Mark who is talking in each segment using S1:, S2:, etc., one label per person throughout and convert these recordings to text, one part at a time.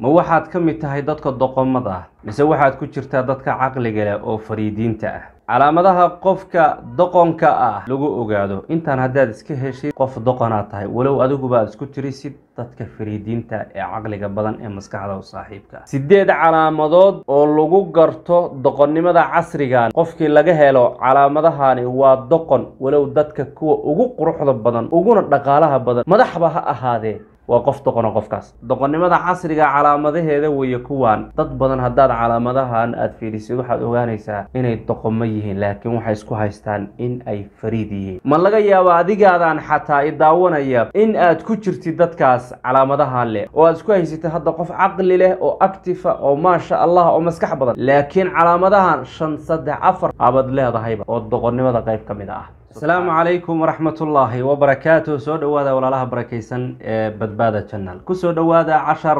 S1: ma waxaad ka mid tahay dadka doqomada ah mise waxaad ku jirtaa dadka caqliga leh oo fariidiinta ah calaamadaha qofka doqonka ah lagu ogaado intaan haddaad iska heshid qof doqonaad tahay walow adigubaad isku tirisid dadka fariidiinta ee caqliga badan ee maskaxda u saaxiibka sideed calaamadood oo lagu garto doqonnimada casrigan qofkii laga helo calaamadahani waa doqon walow dadka kuwa ugu quruxda badan uguna dhaqaalaha badan madaxba ha ahaadee waa qof doqono qofkaas doqonnimada casriga ah calaamadaheeda weeye kuwaan dad badan haddaad calaamadahan aad fiidhisid waxaad ogaanaysaa inay doqomo yihiin laakiin waxay isku haystaan in ay fariid yihiin ma laga yaaba adigaadan xataa i daawanaya in aad ku jirtid dadkaas calaamadahan leh oo aad isku haysatid hadda qof caqli leh oo actifa ah, oo maasha allah oo maskax badan laakiin calaamadahan shan saddex afar aabad leedahayba oo doqonnimada qayb ka mid ah asalaamu calaykum waraxmatullaahi wabarakaatuh soo dhowaada walaalaha barakaysan ee badbaada ku soo dhowaada cashar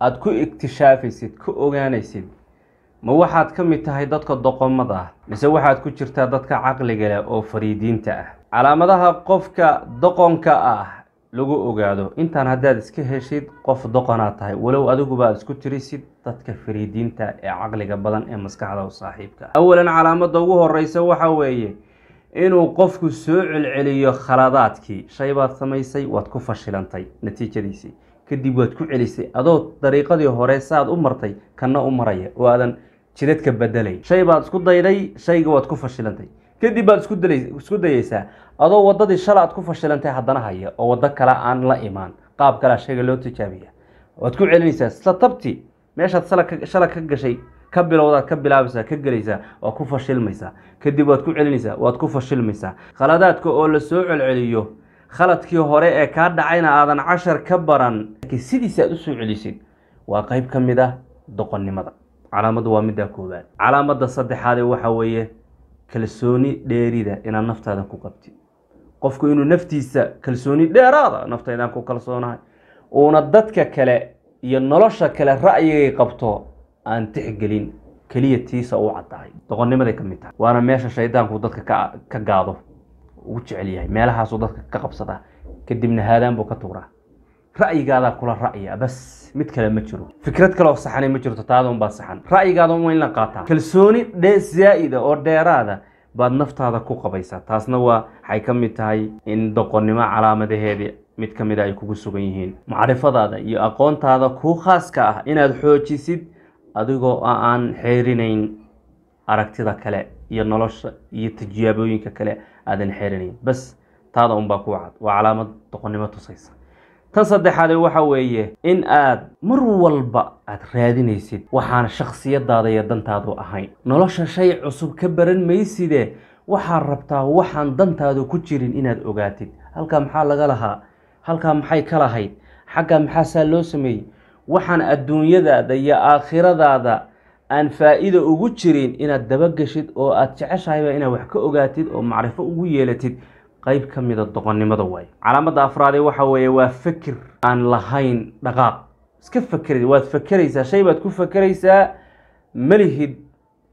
S1: aada ku igtishaafaysid ku ogaanaysid ma waxaad ka mid tahay dadka doqomada ah mise waxaad ku jirtaa dadka caqliga leh oo fariidiinta ah calaamadaha qofka doqonka ah lagu ogaado intaan haddaad iska heshid qof doqonaad tahay walow adiguba isku tirisid dadka fariidiinta ee caqliga badan ee maskaxda u saaxiibka awalan calaamada ugu horeysa waxa weeye inuu qofku soo celceliyo khaladaadkii shay baad samaysay waad ku fashilantay natiijadiisii kadib waad ku celisay adoo dariiqadii hore saaad u martay kanna u maraya oo aadan jidadka badelayn shay baad isku dayday shayga waad ku fashilantay kadib baad isku dayaysaa adoo waddadii shala aad ku fashilantay haddana haya oo waddo kale aan la imaan qaab kalea shayga loo tijaabiya waad ku celinaysaa isla tabti meeshaad shala ka gashay ka bilowdaad ka bilaabaysaa ka gelaysaa waad ku fashilmaysaa kadib waad ku celinaysaa waad ku fashilmaysaa khaladaadka oo la soo celceliyo khaladkii hore ee kaa dhacayna aadan cashar ka baran sidiisa aad usoo celisid waa qayb ka mid ah doqonnimada calaamadu waa middaa koowaad calaamada saddexaade waxa weeye kalsooni dheerida inaad naftaada ku qabti qofku inuu naftiisa kalsooni dheeraada naftaydaan ku kalsoonahay uuna dadka kale iyo nolosha kale ra'yigay qabto aan tixgelin keliya tiisa uu caddahay doqonnimaday ka mid tahay waana meesha shaydaanku dadka ka gaado ugu jecel yahay meelahaasuu dadka ka qabsadaa kadibna haadaan buu ka tuuraa ra'yigaadaa kula ra'ya bas mid kale ma jiro fikrad kaleoo saxanay ma jirto taada unbaa saxan ra'yigaada waa in la qaataa kalsooni dhee zaa'ida oo dheeraada baad naftaada ku qabaysaa taasna waa waxay ka mid tahay in doqonnimo calaamadaheedii mid ka mida ay kugu sugan yihiin macrifadaada iyo aqoontaada kuu khaaska ah inaad xoojisid adigoo aan xeerinayn aragtida kale iyo nolosha iyo tijaabooyinka kale aadan xeerinayn bas taada unbaa ku cad waa calaamad doqonnimo tusaysa tan saddexaade waxa weeye in aad mar walba aad raadinaysid waxaan shakhsiyadaada iyo dantaadu ahayn nolosha shay cusub ka baran mayside waxaad rabtaa waxaan dantaadu ku jirin inaad ogaatid halkaa maxaa laga lahaa halkaa maxay ka lahayd xaggaa maxaasaa loo sameeyey waxaan adduunyadaada iyo aakhiradaada aan faa-ida ugu jirin inaad dabageshid oo aada jeceshahayba inaad wax ka ogaatid oo macrifo ugu yeelatid qayb ka mida ah doqonnimada waaye calaamadda afraadee waxa weeye waa fekir aan lahayn dhaqaaq iska fekerid waad fakeraysaa shay baad ku fakeraysaa malihid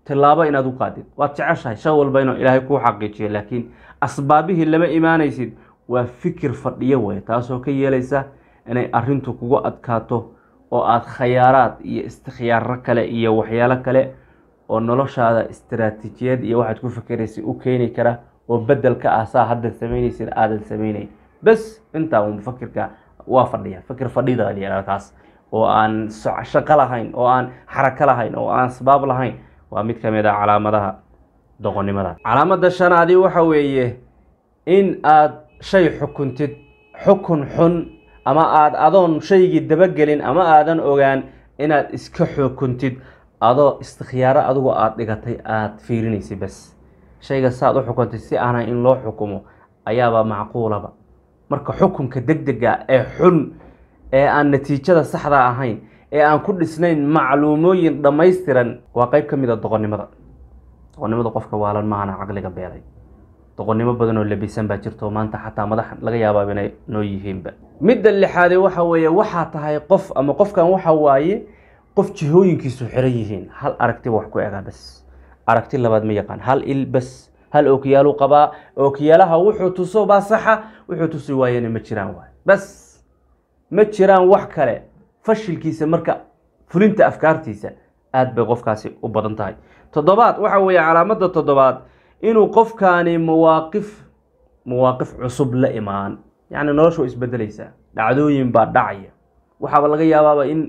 S1: tilaabo inaad u qaadid waad jeceshahay shan walba inuu ilaahay kuu xaqiijiyo laakiin asbaabihii lama imaanaysid waa fikir fadhiyo waye taasoo ka yeelaysa inay arintu kugu adkaato oo aada khayaaraad iyo istikhyaaro kale iyo waxyaalo kale oo noloshaada istaraatiijiyad iyo waxaad ku fikeraysay u keeni kara oo bedel ka ah saa haddaad samaynaysin aadan samaynayn bes intaa un fakirka waa fadhiya fakir fadhida la yihahda taas oo aan shaqo lahayn oo aan xarako lahayn oo aan asbaab lahayn waa mid ka mid ah calaamadaha doqonnimada calaamada shanaadii waxa weeye in aad shay xukuntid xukun xun ama aada adoon shaygii dabagelin ama aadan ogaan inaad iska xukuntid adoo istikhyaaro adigu aada dhigatay aada fiirinaysa bas shayga saaad u xukuntay si aanay in loo xukumo ayaaba macquulaba marka xukunka deg dega ee xun ee aan natiijada saxda ahayn ee aan ku dhisnayn macluumooyin dhammaystiran waa qeyb ka mid a ah doqonnimada doqonnimada qofka waalan maahana caqliga beelay doqonimo badan oo labisan baa jirto maanta xataa madax laga yaabaab inay noo yihiinba midda lixaade waxa weeye waxaa tahay qof ama qofkan waxa waaye qof jihooyinkiisu xiran yihiin hal aragti wax ku egaa bas aragti labaad ma yaqaan hal il bas hal ookiyaalu qabaa ookiyaalaha wuxuu tuso baa saxa wuxuu tusi waayena ma jiraan waay bas ma jiraan wax kale fashilkiisa marka fulinta afkaartiisa aad bay qofkaasi u badan tahay toddobaad waxa weeye calaamadda toddobaad inuu qofkaani mawaaqif mawaaqif cusub la imaan yacni nolosha waa isbedelaysaa dhacdooyin baa dhacaya waxaaba laga yaabaaba in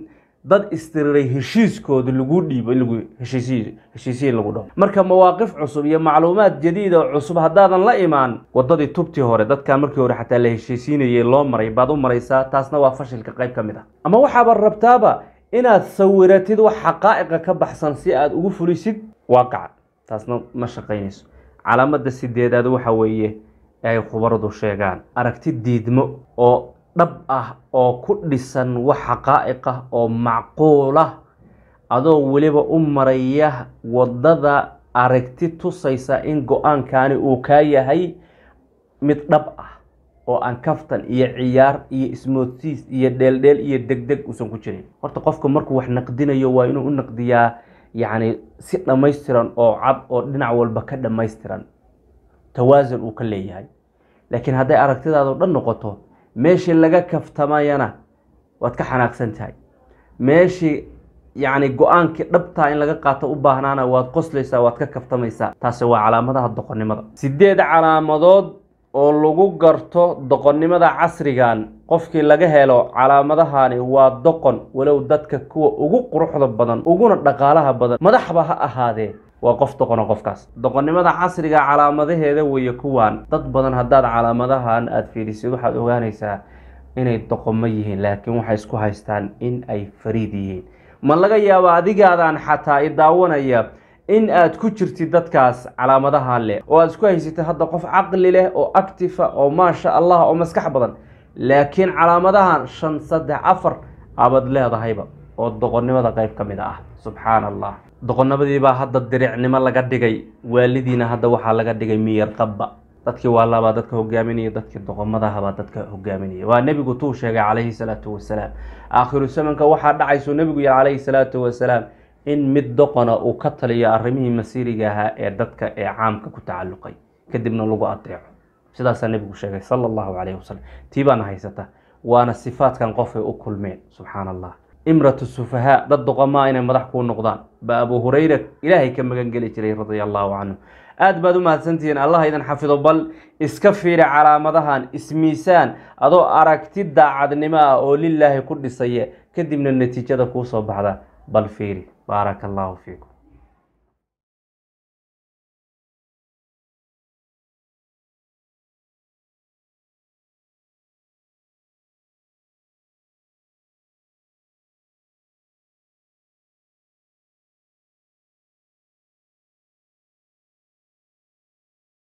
S1: dad istiriray heshiiskooda lagu dhiibo in lagu heshiisiin lagu dhaho marka mawaaqif cusub iyo macluumaad jadiida oo cusub haddaadan la imaan waddadii tubtii hore dadkan markii hore xataa la heshiisiinayay loo maray baad u maraysaa taasna waa fashilka qayb ka mid ah ama waxaaba rabtaaba inaad sawiratid wax xaqaa'iqa ka baxsan si aad ugu fulisid waaqaca taasna ma shaqaynayso calaamada sideedaad waxa weeye ay khubaradu sheegaan aragti diidmo oo dhab ah oo ku dhisan wax xaqaa'iq ah oo macquulah adoo weliba u maraya waddada aragti tusaysa in go-aankani uu kaa yahay mid dhab ah oo aan kaftan iyo ciyaar iyo ismoodsiis iyo dheeldheel iyo degdeg uusan ku jirin horta qofka markuu wax naqdinayo waa inuu u naqdiyaa yacni si dhammaystiran oo cad oo dhinac walba ka dhammaystiran tawaasun uu ka leeyahay laakiin hadday aragtidaadu dhan noqoto meeshii laga kaftamayana waad ka xanaaqsan tahay meeshii yacni go-aankii dhabtaa in laga qaato u baahnaana waad qoslaysaa waad ka kaftamaysaa taasi waa calaamadaha doqonnimada sideed calaamadood oo lagu garto doqonnimada casrigan qofkii laga helo calaamadahani waa doqon walow dadka kuwa ugu quruxda badan uguna dhaqaalaha badan madaxba ha ahaadee waa qof doqono qofkaas doqonnimada casriga calaamadaheeda weeye kuwaan dad badan haddaad calaamadahan aada fiirisid waxaad ogaanaysaa inay doqomo yihiin laakiin waxay isku haystaan in ay fariid yihiin ma laga yaabo adigaadan xataa i daawanaya in aad ku jirtid dadkaas calaamadaha leh oo aad isku haysatid hadda qof caqli leh oo actifa ah oo maasha allah oo maskax badan laakiin calaamadahan shan saddex afar abad leedahayba oo doqonnimada qayb ka mid ah subxaana allah doqonnimadiibaa hadda diricnimo laga dhigay waalidiina hadda waxaa laga dhigay miyarqabba dadkii waalabaa dadka hogaaminaya dadkii doqomadahabaa dadka hogaaminaya waa nebigu tuu sheegay calayhi salaatu wasalaam aakhiru samanka waxaa dhacaysuu nebigu yiri calayhi salaatu wasalaam in mid doqona uu ka taliyo arrimihii masiiriga ahaa ee dadka ee caamka ku tacalluqay kadibna lagu adeeco sidaasaa nebigu sheegay sala allahu calayhi wasalam tii baana haysata waana sifaadkan qofay u kulmeen subxaana allah imratu sufahaa dad doqomaa inay madax kuu noqdaan baa abu hurayra ilaahay ka magangeli jiray radia allahu canhu aad baad u mahadsantihiin allah idin xafido bal iska fiiri calaamadahan ismiisaan adoo aragti daacadnimo ah oo lilaahi ku dhisaye kadibna natiijada kuu soo baxda bal fiiri Barakallahu fikum.